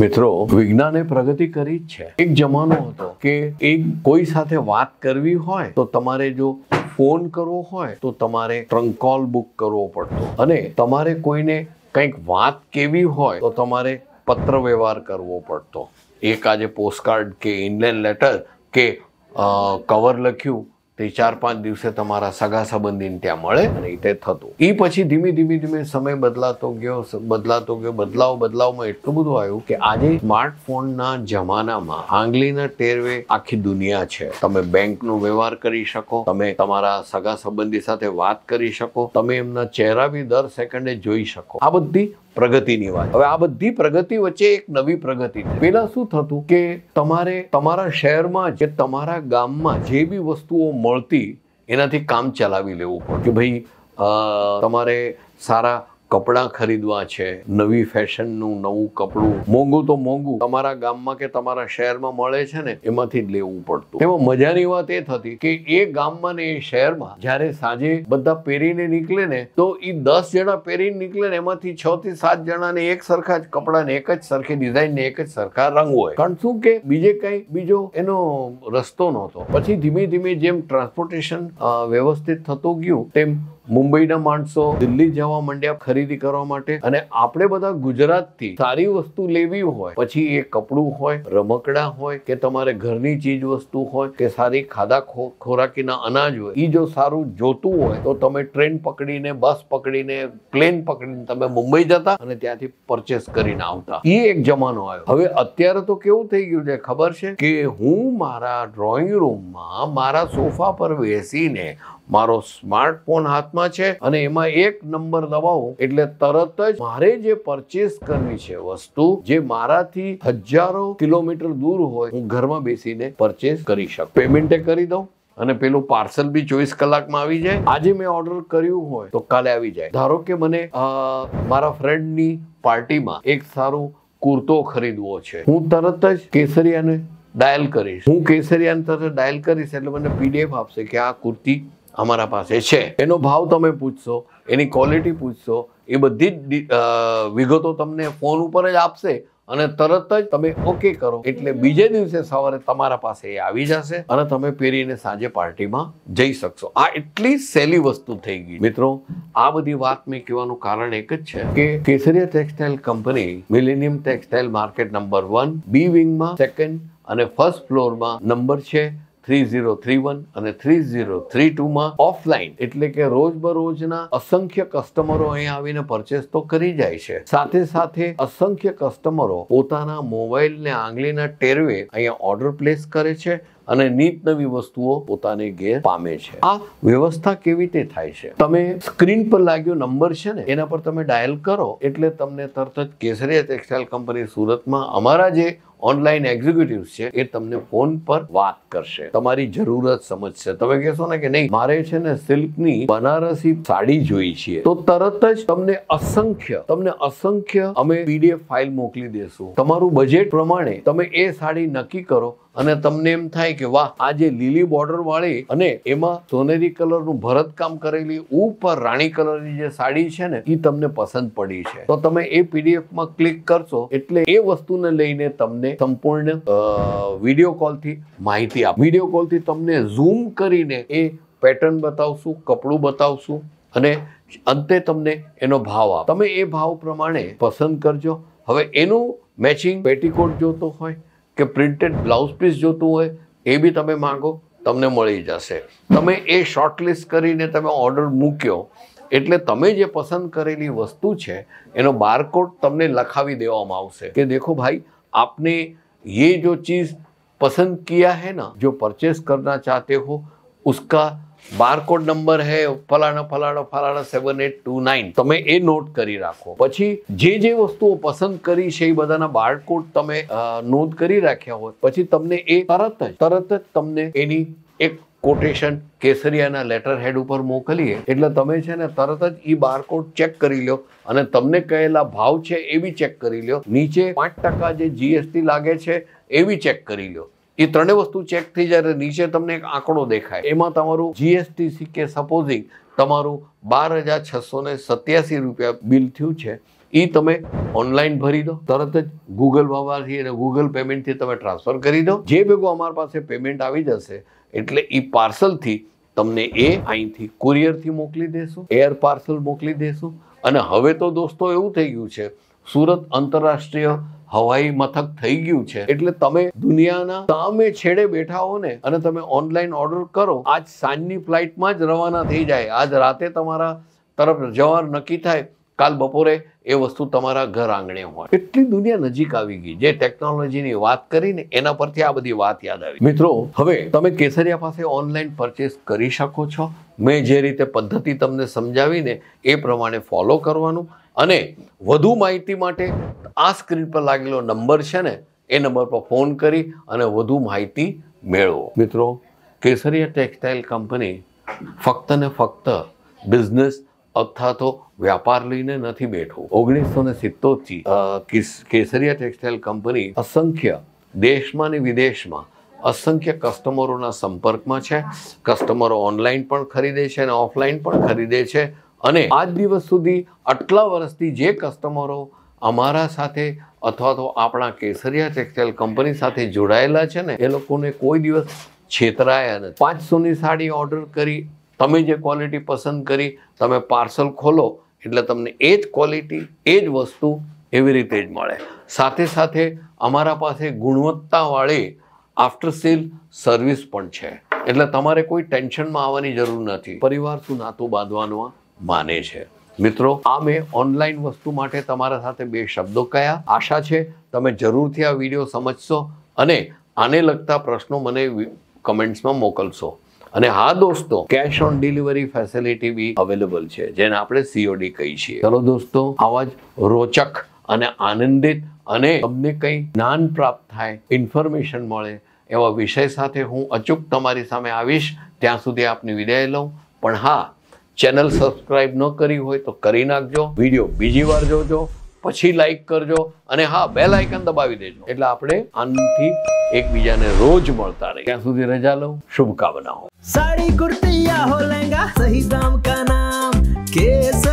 મિત્રો વિજ્ઞાને પ્રગતિ કરી જ છે એક જમાનો હતો કે એક કોઈ સાથે વાત કરવી હોય તો તમારે જો ફોન કરવો હોય તો તમારે ટ્રંક કોલ બુક કરવો પડતો અને તમારે કોઈને કંઈક વાત કેવી હોય તો તમારે પત્ર વ્યવહાર કરવો પડતો એક આજે પોસ્ટકાર્ડ કે ઇનલેન્ડ લેટર કે કવર લખ્યું તે ચાર પાંચ દિવસે તમારા સગા સંબંધીને ત્યાં મળે અને તે થતું એ પછી ધીમે ધીમે ધીમે સમય બદલાતો ગયો બદલાતો ગયો બદલાવ બદલાવમાં એટલું બધું આવ્યું કે આજે સ્માર્ટફોનના જમાનામાં આંગળીના ટેરવે આખી દુનિયા છે તમે બેંકનો વ્યવહાર કરી શકો તમે તમારા સગા સંબંધી સાથે વાત કરી શકો તમે એમના ચહેરા બી દર સેકન્ડે જોઈ શકો આ બધી પ્રગતિની વાત હવે આ બધી પ્રગતિ વચ્ચે એક નવી પ્રગતિ પેલા શું થતું કે તમારે તમારા શહેરમાં જે તમારા ગામમાં જે બી વસ્તુઓ મળતી એનાથી કામ ચલાવી લેવું પડે કે ભાઈ તમારે સારા કપડાં ખરીદવા છે નવી ફેશનનું નવું કપડું મોંઘું તો મોંઘું તમારા ગામમાં કે તમારા શહેરમાં મળે છે ને એમાંથી જ લેવું પડતું એમાં મજાની વાત એ થતી કે એ ગામમાં ને એ શહેરમાં જ્યારે સાંજે બધા પહેરીને નીકળે ને તો એ દસ જણા પહેરીને નીકળે ને એમાંથી છ થી સાત જણાને એક સરખા જ કપડાને એક જ સરખી ડિઝાઇન ને એક જ સરખા રંગ હોય કારણ શું કે બીજે કંઈ બીજો એનો રસ્તો નહોતો પછી ધીમે ધીમે જેમ ટ્રાન્સપોર્ટેશન વ્યવસ્થિત થતું ગયું તેમ મુંબઈના માણસો દિલ્હી જવા માંડ્યા ખરીદી કરવા માટે અને આપણે બધા ગુજરાતથી સારી વસ્તુ લેવી હોય પછી એ કપડું હોય રમકડા હોય કે તમારે ઘરની ચીજ વસ્તુ હોય કે સારી ખાધા ખોરાકીના અનાજ હોય એ જો સારું જોતું હોય તો તમે ટ્રેન પકડીને બસ પકડીને પ્લેન પકડીને તમે મુંબઈ જતા અને ત્યાંથી પરચેસ કરીને આવતા એ એક જમાનો આવ્યો હવે અત્યારે તો કેવું થઈ ગયું છે ખબર છે કે હું મારા ડ્રોઈંગ રૂમમાં મારા સોફા પર બેસીને મારો સ્માર્ટફોન હાથમાં છે અને એમાં એક નંબર દબાવો એટલે તરત જ મારે જે પરચેસ કરવી છે વસ્તુ જે મારાથી હજારો કિલોમીટર દૂર હોય હું ઘરમાં બેસીને પરચેસ કરી શકું પેમેન્ટે કરી દઉં અને પેલું પાર્સલ બી ચોવીસ કલાકમાં આવી જાય આજે મેં ઓર્ડર કર્યું હોય તો કાલે આવી જાય ધારો કે મને મારા ફ્રેન્ડની પાર્ટીમાં એક સારું કુર્તો ખરીદવો છે હું તરત જ કેસરિયાને ડાયલ કરીશ હું કેસરિયાને તરત ડાયલ કરીશ એટલે મને પીડીએફ આપશે કે આ કુર્તી અમારા પાસે છે એનો ભાવ તમે પૂછશો એની ક્વોલિટી પૂછશો એ બધી જ વિગતો તમને ફોન ઉપર જ આપશે અને તરત જ તમે ઓકે કરો એટલે બીજે દિવસે સવારે તમારા પાસે એ આવી જશે અને તમે પહેરીને સાંજે પાર્ટીમાં જઈ શકશો આ એટલી સહેલી વસ્તુ થઈ ગઈ મિત્રો આ બધી વાત મેં કહેવાનું કારણ એક જ છે કે Kesariya textile company millennium textile market number one B વિંગમાં સેકન્ડ અને ફર્સ્ટ ફ્લોરમાં નંબર છે થ્રી ઝીરો થ્રી વન અને થ્રી ઝીરો થ્રી ટુમાં ઓફલાઈન એટલે કે રોજબરોજના અસંખ્ય કસ્ટમરો અહીંયા આવીને પરચેસ તો કરી જાય છે સાથે સાથે અસંખ્ય કસ્ટમરો પોતાના મોબાઈલને આંગળીના ટેરવે અહીંયા ઓર્ડર પ્લેસ કરે છે અને નીત નવી વસ્તુઓ પોતાને ઘેર પામે છે આ વ્યવસ્થા કેવી રીતે થાય છે તમે સ્ક્રીન પર લાગ્યો નંબર છે ને એના પર તમે ડાયલ કરો એટલે તમને તરત જ કેસરીયા ટેક્સટાઇલ કંપની સુરતમાં અમારા જે ઓનલાઈન એક્ઝિક્યુટિવ છે એ તમને ફોન પર વાત કરશે તમારી જરૂરત સમજશે તમે કહેશો ને કે નહીં મારે છે ને સિલ્કની બનારસી સાડી જોઈ છે તો તરત જ તમને અસંખ્ય તમને અસંખ્ય અમે પીડીએફ ફાઇલ મોકલી દેશું તમારું બજેટ પ્રમાણે તમે એ સાડી નક્કી કરો અને તમને એમ થાય કે વાહ આ જે લીલી બોર્ડર વાળી અને એમાં સોનેરી કલરનું ભરતકામ કરેલી ઉપર રાણી કલરની જે સાડી છે ને એ તમને પસંદ પડી છે તો તમે એ પીડીએફમાં ક્લિક કરશો એટલે એ વસ્તુને લઈને તમને સંપૂર્ણ વિડીયો કોલથી માહિતી આપ વિડીયો કોલથી તમને ઝૂમ કરીને એ પેટર્ન બતાવશું કપડું બતાવશું અને અંતે તમને એનો ભાવ આપ તમે એ ભાવ પ્રમાણે પસંદ કરજો હવે એનું મેચિંગ પેટીકોટ જોતો હોય કે પ્રિન્ટેડ બ્લાઉઝ પીસ જોતું હોય એ બી તમે માગો તમને મળી જશે તમે એ શોર્ટલિસ્ટ કરીને તમે ઓર્ડર મૂક્યો એટલે તમે જે પસંદ કરેલી વસ્તુ છે એનો બારકોડ તમને લખાવી દેવામાં આવશે કે દેખો ભાઈ આપને એ જો ચીજ પસંદ किया है ना जो परचेस करना चाहते हो उसका બારકોડ નંબર હે ફલાણા ફલાણો ફલાણા સેવન એટ ટુ નાઇન તમે એ નોટ કરી રાખો પછી જે જે વસ્તુઓ પસંદ કરી છે એ બધાના બારકોડ તમે નોંધ કરી રાખ્યા હોય પછી તમને એ તરત જ તરત જ તમને એની એક કોટેશન કેસરિયાના લેટર હેડ ઉપર મોકલીએ એટલે તમે છે ને તરત જ એ બારકોડ ચેક કરી લો અને તમને કહેલા ભાવ છે એ બી ચેક કરી લો નીચે પાંચ ટકા જે જીએસટી લાગે છે એ બી ચેક કરી લો એ ત્રણેય વસ્તુ ચેક થઈ જ્યારે નીચે તમને એક આંકડો દેખાય એમાં તમારું જીએસટીસી કે સપોઝિંગ તમારું બાર હજાર છસો ને સત્યાસી રૂપિયા બિલ થયું છે એ તમે ઓનલાઈન ભરી દો તરત જ ગૂગલ વાવાથી અને ગૂગલ પેમેન્ટથી તમે ટ્રાન્સફર કરી દો જે ભેગું અમારા પાસે પેમેન્ટ આવી જશે એટલે એ પાર્સલથી તમને એ અહીંથી કુરિયરથી મોકલી દેશું એર પાર્સલ મોકલી દેશું અને હવે તો દોસ્તો એવું થઈ ગયું છે સુરત આંતરરાષ્ટ્રીય હવાઈ મથક થઈ ગયું છે એટલે તમે દુનિયાના સામે છેડે બેઠા હો ને અને તમે ઓનલાઈન ઓર્ડર કરો આજ સાંજની ફ્લાઇટમાં જ રવાના થઈ જાય આજ રાતે તમારા તરફ જવાનું નક્કી થાય કાલ બપોરે એ વસ્તુ તમારા ઘર આંગણે હોય એટલી દુનિયા નજીક આવી ગઈ જે ટેકનોલોજીની વાત કરીને એના પરથી આ બધી વાત યાદ આવી મિત્રો હવે તમે કેસરિયા પાસે ઓનલાઈન પરચેસ કરી શકો છો મેં જે રીતે પદ્ધતિ તમને સમજાવીને એ પ્રમાણે ફોલો કરવાનું અને વધુ માહિતી માટે આ સ્ક્રીન પર લાગેલો નંબર છે ને એ નંબર પર ફોન કરી અને વધુ માહિતી મેળવો મિત્રો કેસરિયા ટેક્સટાઇલ કંપની ફક્ત ને ફક્ત બિઝનેસ અથવા તો વ્યાપાર લઈને નથી બેઠો ઓગણીસો ને સિત્તોતેરથી કેસરિયા ટેક્સટાઇલ કંપની અસંખ્ય દેશમાં ને વિદેશમાં અસંખ્ય કસ્ટમરોના સંપર્કમાં છે કસ્ટમરો ઓનલાઈન પણ ખરીદે છે અને ઓફલાઈન પણ ખરીદે છે અને આજ દિવસ સુધી આટલા વર્ષથી જે કસ્ટમરો અમારા સાથે અથવા તો આપણા કેસરિયા ટેક્સટાઇલ કંપની સાથે જોડાયેલા છે ને એ લોકોને કોઈ દિવસ છેતરાયા નથી પાંચસોની સાડી ઓર્ડર કરી તમે જે ક્વોલિટી પસંદ કરી તમે પાર્સલ ખોલો એટલે તમને એ જ ક્વોલિટી એ જ વસ્તુ એવી રીતે જ મળે સાથે સાથે અમારા પાસે ગુણવત્તાવાળી આફ્ટર સેલ સર્વિસ પણ છે એટલે તમારે કોઈ ટેન્શનમાં આવવાની જરૂર નથી પરિવાર શું નાતું બાંધવાનું માને છે મિત્રો આ મેં ઓનલાઈન વસ્તુ માટે તમારા સાથે બે શબ્દો કયા આશા છે તમે જરૂરથી આ વિડીયો સમજશો અને આને લગતા પ્રશ્નો મને કમેન્ટ્સમાં મોકલશો અને હા દોસ્તો કેશ ઓન ડિલિવરી ફેસિલિટી બી અવેલેબલ છે જેને આપણે સીઓડી કહીએ છીએ ચલો દોસ્તો આવા જ રોચક અને આનંદિત અને તમને કંઈ જ્ઞાન પ્રાપ્ત થાય ઇન્ફોર્મેશન મળે એવા વિષય સાથે હું અચૂક તમારી સામે આવીશ ત્યાં સુધી આપની વિદાય લઉં પણ હા ચેનલ સબસ્ક્રાઈબ ન કરી હોય તો કરી નાખજો વિડીયો બીજી વાર જોજો પછી લાઈક કરજો અને હા બે લાઇકન દબાવી દેજો એટલે આપણે આનંદથી એકબીજાને રોજ મળતા રહે ત્યાં સુધી રજા લઉં શુભકામનાઓ સાડી કુર્તિયા હો લહેંગા સહી દામ કા નામ કેસ